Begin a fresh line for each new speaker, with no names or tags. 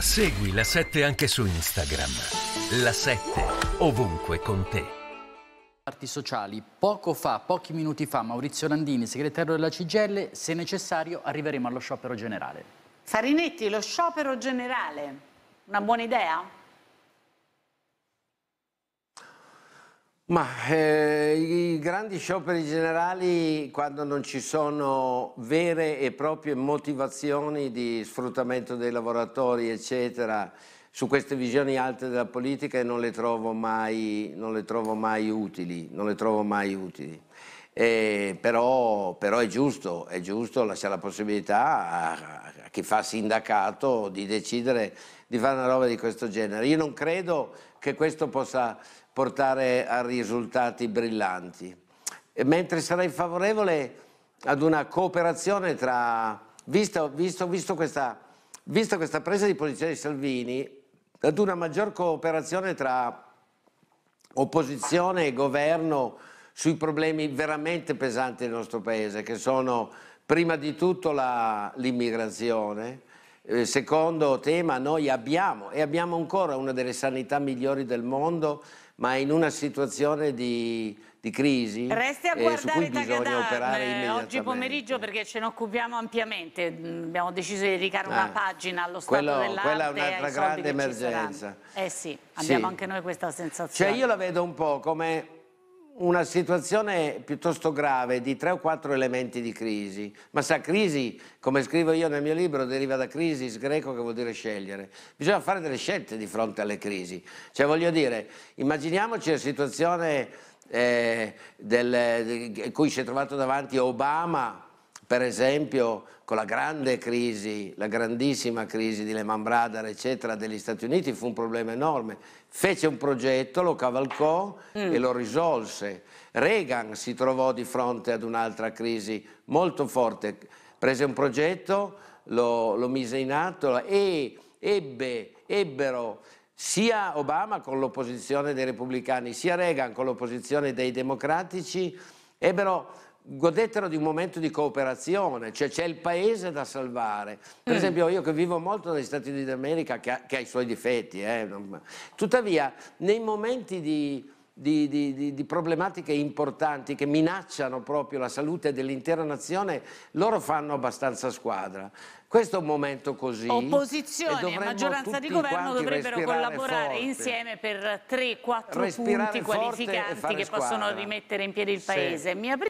Segui la 7 anche su Instagram. La 7 ovunque con te. Parti sociali. Poco fa, pochi minuti fa, Maurizio Landini, segretario della CGL, se necessario arriveremo allo sciopero generale. Farinetti, lo sciopero generale. Una buona idea? Ma eh, i grandi scioperi generali, quando non ci sono vere e proprie motivazioni di sfruttamento dei lavoratori, eccetera, su queste visioni alte della politica non le trovo mai, non le trovo mai utili eh, però, però è, giusto, è giusto lasciare la possibilità a, a chi fa sindacato di decidere di fare una roba di questo genere. Io non credo che questo possa portare a risultati brillanti, e mentre sarei favorevole ad una cooperazione tra, visto, visto, visto questa, vista questa presa di posizione di Salvini, ad una maggior cooperazione tra opposizione e governo sui problemi veramente pesanti del nostro paese, che sono prima di tutto l'immigrazione, eh, secondo tema noi abbiamo e abbiamo ancora una delle sanità migliori del mondo, ma in una situazione di, di crisi Resti a eh, su cui bisogna operare eh, immediatamente. Oggi pomeriggio perché ce ne occupiamo ampiamente, mm, abbiamo deciso di dedicare una ah, pagina allo stato quello, dell'arte. Quella è un'altra grande emergenza. Eh sì, abbiamo sì. anche noi questa sensazione. Cioè io la vedo un po' come una situazione piuttosto grave di tre o quattro elementi di crisi. Ma sa, crisi, come scrivo io nel mio libro, deriva da crisis greco che vuol dire scegliere. Bisogna fare delle scelte di fronte alle crisi. Cioè, voglio dire, immaginiamoci la situazione eh, del, di cui si è trovato davanti Obama per esempio con la grande crisi, la grandissima crisi di Lehman Brothers, eccetera, degli Stati Uniti, fu un problema enorme. Fece un progetto, lo cavalcò mm. e lo risolse. Reagan si trovò di fronte ad un'altra crisi molto forte, prese un progetto, lo, lo mise in atto e ebbe, ebbero sia Obama con l'opposizione dei repubblicani, sia Reagan con l'opposizione dei democratici, ebbero godettero di un momento di cooperazione, cioè c'è il paese da salvare. Per mm. esempio io che vivo molto negli Stati Uniti d'America, che, che, ha i suoi difetti, eh, tuttavia nei momenti di... Di, di, di, problematiche importanti che minacciano proprio la salute dell'intera nazione, loro fanno abbastanza squadra. Questo è un momento così. Opposizione e maggioranza di governo dovrebbero collaborare forte. insieme per 3-4 punti qualificanti che squadra. possono rimettere in piedi il Paese. Sì.